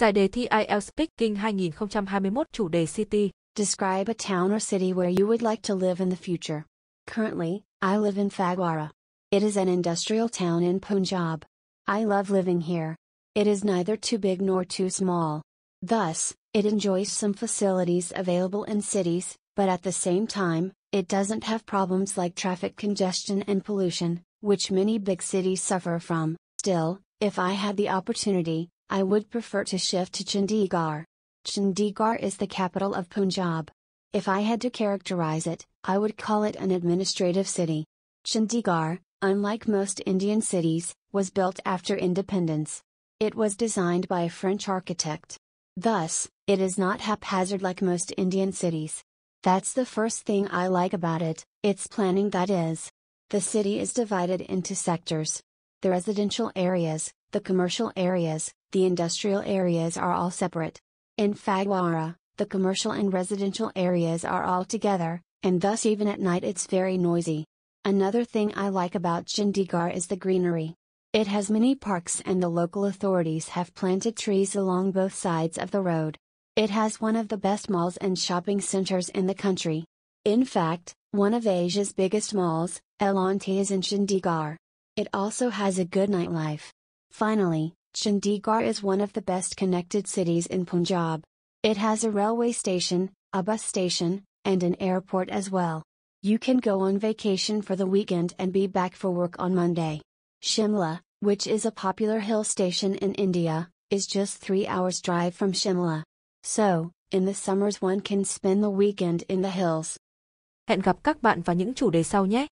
Giải đề thi IELTS Speaking 2021 chủ đề City. Describe a town or city where you would like to live in the future. Currently, I live in Fagwara. It is an industrial town in Punjab. I love living here. It is neither too big nor too small. Thus, it enjoys some facilities available in cities, but at the same time, it doesn't have problems like traffic congestion and pollution, which many big cities suffer from. Still, if I had the opportunity, I would prefer to shift to Chandigarh. Chandigarh is the capital of Punjab. If I had to characterize it, I would call it an administrative city. Chandigarh, unlike most Indian cities, was built after independence. It was designed by a French architect. Thus, it is not haphazard like most Indian cities. That's the first thing I like about it, its planning that is. The city is divided into sectors the residential areas, the commercial areas, the industrial areas are all separate. In Faguara, the commercial and residential areas are all together, and thus even at night it's very noisy. Another thing I like about Chindigar is the greenery. It has many parks and the local authorities have planted trees along both sides of the road. It has one of the best malls and shopping centers in the country. In fact, one of Asia's biggest malls, Elante is in Chandigarh. It also has a good nightlife. Finally, Chandigarh is one of the best connected cities in Punjab. It has a railway station, a bus station, and an airport as well. You can go on vacation for the weekend and be back for work on Monday. Shimla, which is a popular hill station in India, is just 3 hours drive from Shimla. So, in the summers one can spend the weekend in the hills. Hẹn gặp các bạn vào những chủ đề sau nhé.